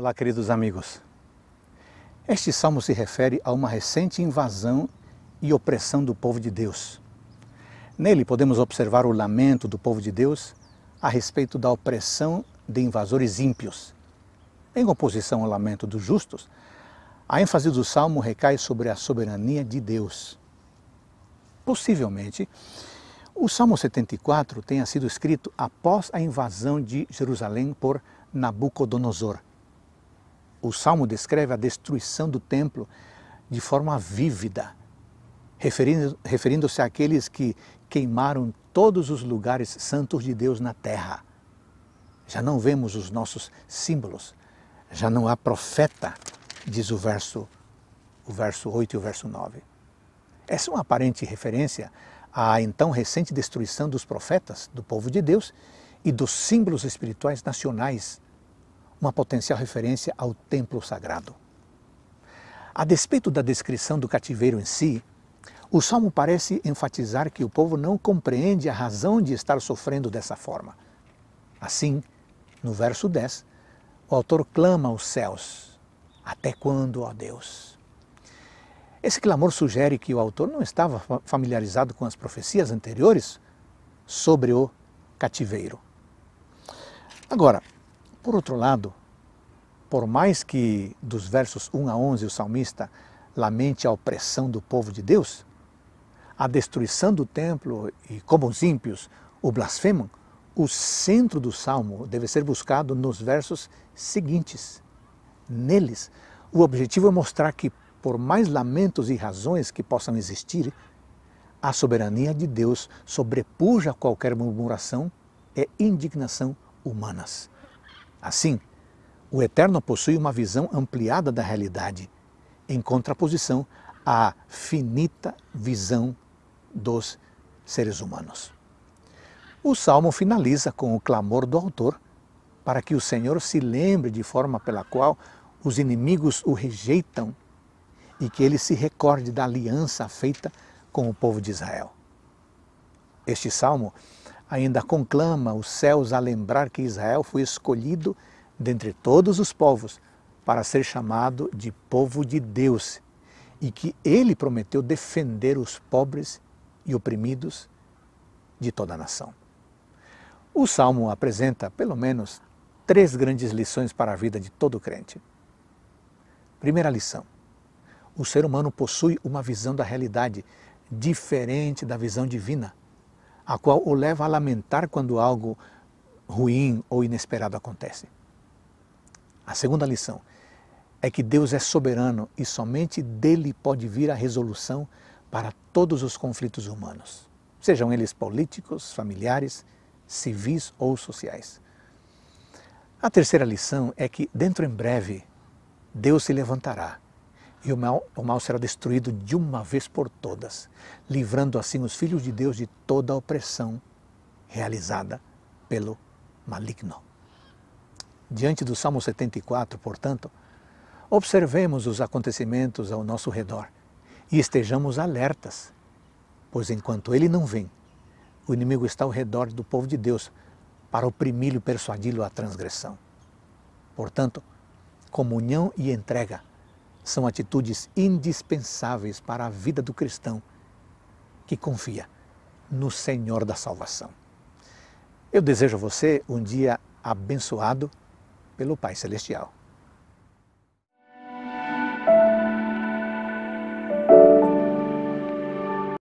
Olá, queridos amigos. Este salmo se refere a uma recente invasão e opressão do povo de Deus. Nele podemos observar o lamento do povo de Deus a respeito da opressão de invasores ímpios. Em oposição ao lamento dos justos, a ênfase do salmo recai sobre a soberania de Deus. Possivelmente, o Salmo 74 tenha sido escrito após a invasão de Jerusalém por Nabucodonosor, o Salmo descreve a destruição do templo de forma vívida, referindo-se referindo àqueles que queimaram todos os lugares santos de Deus na terra. Já não vemos os nossos símbolos, já não há profeta, diz o verso, o verso 8 e o verso 9. Essa é uma aparente referência à então recente destruição dos profetas, do povo de Deus e dos símbolos espirituais nacionais uma potencial referência ao templo sagrado. A despeito da descrição do cativeiro em si, o salmo parece enfatizar que o povo não compreende a razão de estar sofrendo dessa forma. Assim, no verso 10, o autor clama aos céus: Até quando, ó Deus? Esse clamor sugere que o autor não estava familiarizado com as profecias anteriores sobre o cativeiro. Agora, por outro lado, por mais que dos versos 1 a 11 o salmista lamente a opressão do povo de Deus, a destruição do templo e como os ímpios o blasfemam, o centro do salmo deve ser buscado nos versos seguintes. Neles, o objetivo é mostrar que, por mais lamentos e razões que possam existir, a soberania de Deus sobrepuja qualquer murmuração e indignação humanas. Assim, o eterno possui uma visão ampliada da realidade, em contraposição à finita visão dos seres humanos. O salmo finaliza com o clamor do autor para que o Senhor se lembre de forma pela qual os inimigos o rejeitam e que ele se recorde da aliança feita com o povo de Israel. Este salmo ainda conclama os céus a lembrar que Israel foi escolhido dentre todos os povos para ser chamado de povo de Deus e que ele prometeu defender os pobres e oprimidos de toda a nação. O salmo apresenta, pelo menos, três grandes lições para a vida de todo crente. Primeira lição: o ser humano possui uma visão da realidade diferente da visão divina a qual o leva a lamentar quando algo ruim ou inesperado acontece. A segunda lição é que Deus é soberano e somente dele pode vir a resolução para todos os conflitos humanos, sejam eles políticos, familiares, civis ou sociais. A terceira lição é que, dentro em breve, Deus se levantará e o mal, o mal será destruído de uma vez por todas, livrando assim os filhos de Deus de toda a opressão realizada pelo maligno. Diante do Salmo 74, portanto, observemos os acontecimentos ao nosso redor e estejamos alertas, pois enquanto ele não vem, o inimigo está ao redor do povo de Deus para oprimir-lo e persuadi-lo à transgressão. Portanto, comunhão e entrega são atitudes indispensáveis para a vida do cristão que confia no Senhor da salvação. Eu desejo a você um dia abençoado pelo Pai Celestial.